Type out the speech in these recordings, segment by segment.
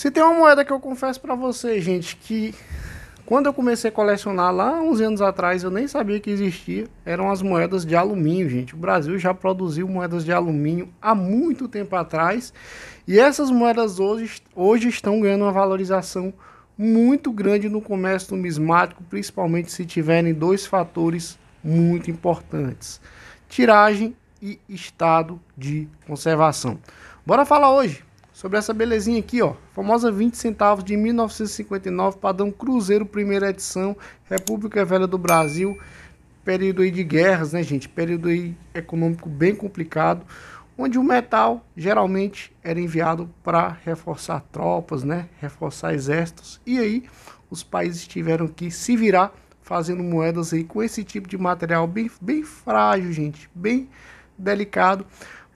Se tem uma moeda que eu confesso para você, gente, que quando eu comecei a colecionar lá uns anos atrás, eu nem sabia que existia, eram as moedas de alumínio, gente. O Brasil já produziu moedas de alumínio há muito tempo atrás, e essas moedas hoje, hoje estão ganhando uma valorização muito grande no comércio numismático, principalmente se tiverem dois fatores muito importantes: tiragem e estado de conservação. Bora falar hoje sobre essa belezinha aqui, ó. Famosa 20 centavos de 1959, padrão Cruzeiro, primeira edição, República Velha do Brasil. Período aí de guerras, né, gente? Período aí econômico bem complicado, onde o metal geralmente era enviado para reforçar tropas, né? Reforçar exércitos. E aí os países tiveram que se virar fazendo moedas aí com esse tipo de material bem, bem frágil, gente, bem delicado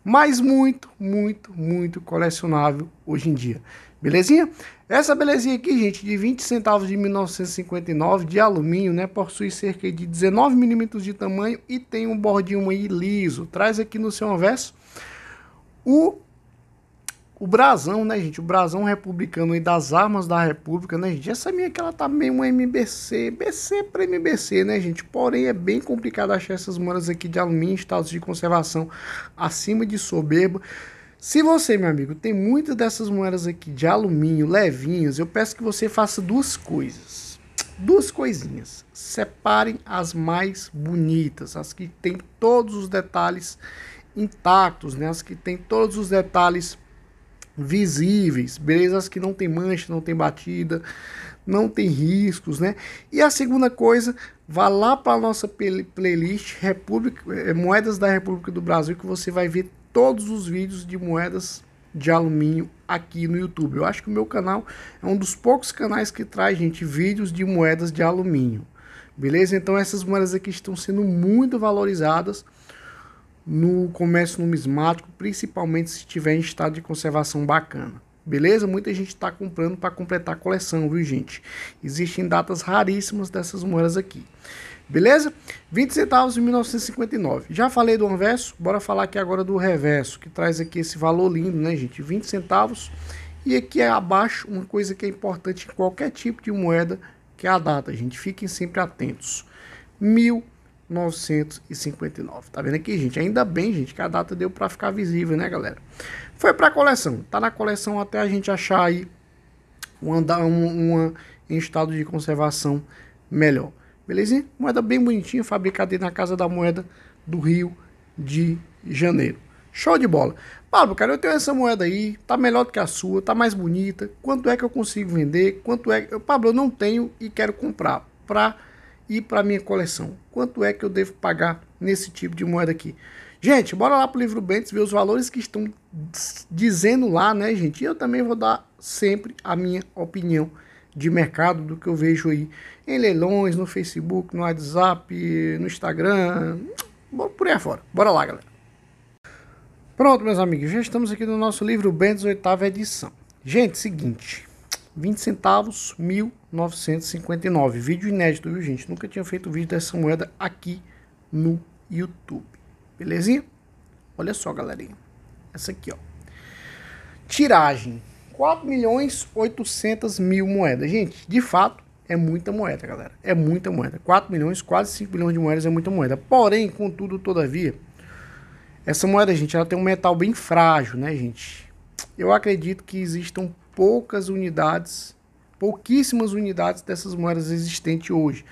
mas muito, muito, muito colecionável hoje em dia. Belezinha? Essa belezinha aqui, gente, de 20 centavos de 1959, de alumínio, né? Possui cerca de 19 milímetros de tamanho e tem um bordinho aí liso. Traz aqui no seu anverso o o brasão, né, gente? O brasão republicano e das armas da república, né, gente? Essa minha que ela tá meio uma MBC, BC para MBC, né, gente? Porém, é bem complicado achar essas moedas aqui de alumínio em de conservação acima de soberba. Se você, meu amigo, tem muitas dessas moedas aqui de alumínio, levinhas, eu peço que você faça duas coisas. Duas coisinhas. Separem as mais bonitas, as que tem todos os detalhes intactos, né? As que tem todos os detalhes visíveis, belezas que não tem mancha, não tem batida, não tem riscos, né? E a segunda coisa, vá lá para a nossa playlist República, eh, Moedas da República do Brasil, que você vai ver todos os vídeos de moedas de alumínio aqui no YouTube. Eu acho que o meu canal é um dos poucos canais que traz, gente, vídeos de moedas de alumínio. Beleza? Então essas moedas aqui estão sendo muito valorizadas no comércio numismático, principalmente se tiver em estado de conservação bacana. Beleza? Muita gente está comprando para completar a coleção, viu, gente? Existem datas raríssimas dessas moedas aqui. Beleza? 20 centavos em 1959. Já falei do anverso, bora falar aqui agora do reverso, que traz aqui esse valor lindo, né, gente? 20 centavos. E aqui é abaixo uma coisa que é importante em qualquer tipo de moeda, que é a data, gente. Fiquem sempre atentos. 1959. 959. Tá vendo aqui, gente? Ainda bem, gente, que a data deu para ficar visível, né, galera? Foi para coleção. Tá na coleção até a gente achar aí uma, uma em estado de conservação melhor. beleza? Moeda bem bonitinha, fabricada na Casa da Moeda do Rio de Janeiro. Show de bola. Pablo, cara, eu tenho essa moeda aí, tá melhor do que a sua, tá mais bonita. Quanto é que eu consigo vender? Quanto é? Pablo, eu não tenho e quero comprar. Pra e para minha coleção? Quanto é que eu devo pagar nesse tipo de moeda aqui? Gente, bora lá pro livro Bentes ver os valores que estão dizendo lá, né, gente? E eu também vou dar sempre a minha opinião de mercado do que eu vejo aí em leilões, no Facebook, no WhatsApp, no Instagram, por aí afora. Bora lá, galera. Pronto, meus amigos, já estamos aqui no nosso livro Bentes, oitava edição. Gente, seguinte, 20 centavos, 1959. Vídeo inédito, viu, gente? Nunca tinha feito vídeo dessa moeda aqui no YouTube. Belezinha? Olha só, galerinha. Essa aqui, ó. Tiragem. 4 milhões 800 mil moedas. Gente, de fato, é muita moeda, galera. É muita moeda. 4 milhões, quase 5 milhões de moedas é muita moeda. Porém, contudo, todavia, essa moeda, gente, ela tem um metal bem frágil, né, gente? Eu acredito que existam poucas unidades, pouquíssimas unidades dessas moedas existentes hoje.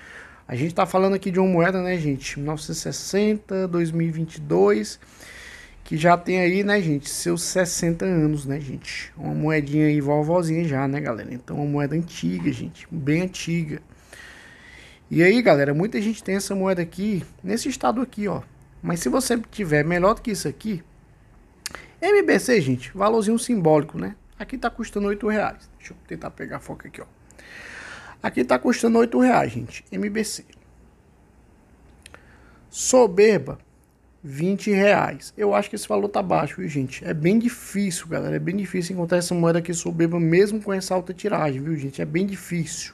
A gente está falando aqui de uma moeda, né, gente? 1960, 2022, que já tem aí, né, gente, seus 60 anos, né, gente? Uma moedinha aí, vovozinha já, né, galera? Então, uma moeda antiga, gente, bem antiga. E aí, galera, muita gente tem essa moeda aqui, nesse estado aqui, ó. Mas se você tiver melhor do que isso aqui, MBC, gente, valorzinho simbólico, né? Aqui tá custando 8 reais. Deixa eu tentar pegar a foca aqui, ó. Aqui tá custando 8 reais, gente. MBC. Soberba, 20 reais. Eu acho que esse valor tá baixo, viu, gente? É bem difícil, galera. É bem difícil encontrar essa moeda aqui soberba, mesmo com essa alta tiragem, viu, gente? É bem difícil.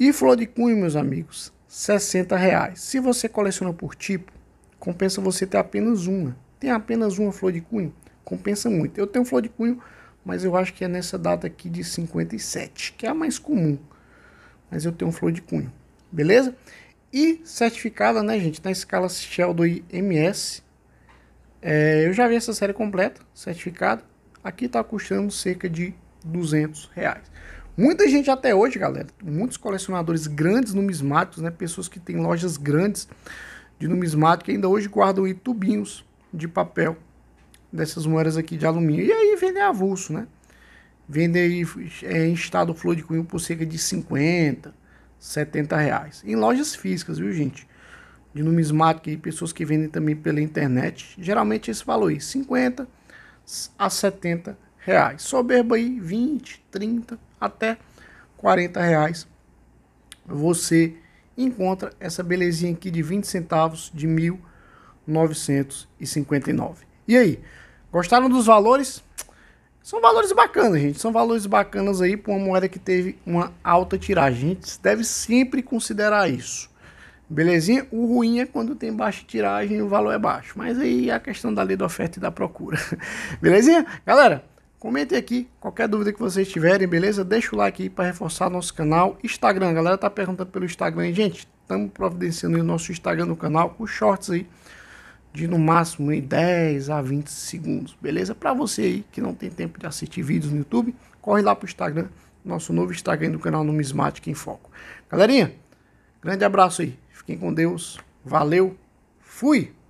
E flor de cunho, meus amigos, 60 reais. Se você coleciona por tipo, compensa você ter apenas uma. Tem apenas uma flor de cunho? Compensa muito. Eu tenho flor de cunho mas eu acho que é nessa data aqui de 57, que é a mais comum. Mas eu tenho um flor de cunho, beleza? E certificada, né, gente, na escala Sheldon MS. É, eu já vi essa série completa, certificado. Aqui está custando cerca de 200 reais. Muita gente até hoje, galera, muitos colecionadores grandes numismáticos, né, pessoas que têm lojas grandes de numismática ainda hoje guardam aí tubinhos de papel dessas moedas aqui de alumínio. E aí vender avulso, né? Vender é, em estado flor de cunho por cerca de 50, 70 reais. Em lojas físicas, viu, gente? De numismática e pessoas que vendem também pela internet. Geralmente esse valor aí, 50 a 70 reais. Soberba aí, 20, 30 até 40 reais. Você encontra essa belezinha aqui de 20 centavos de 1959. E aí? Gostaram dos valores? São valores bacanas, gente. São valores bacanas aí para uma moeda que teve uma alta tiragem. A gente deve sempre considerar isso. Belezinha? O ruim é quando tem baixa tiragem e o valor é baixo. Mas aí é a questão da lei da oferta e da procura. Belezinha? Galera, Comentem aqui qualquer dúvida que vocês tiverem, beleza? Deixa o like aí para reforçar nosso canal. Instagram, a galera tá perguntando pelo Instagram. Gente, estamos providenciando o nosso Instagram no canal com shorts aí de no máximo 10 a 20 segundos, beleza? Para você aí que não tem tempo de assistir vídeos no YouTube, corre lá para o Instagram, nosso novo Instagram do canal Numismática em Foco. Galerinha, grande abraço aí, fiquem com Deus, valeu, fui!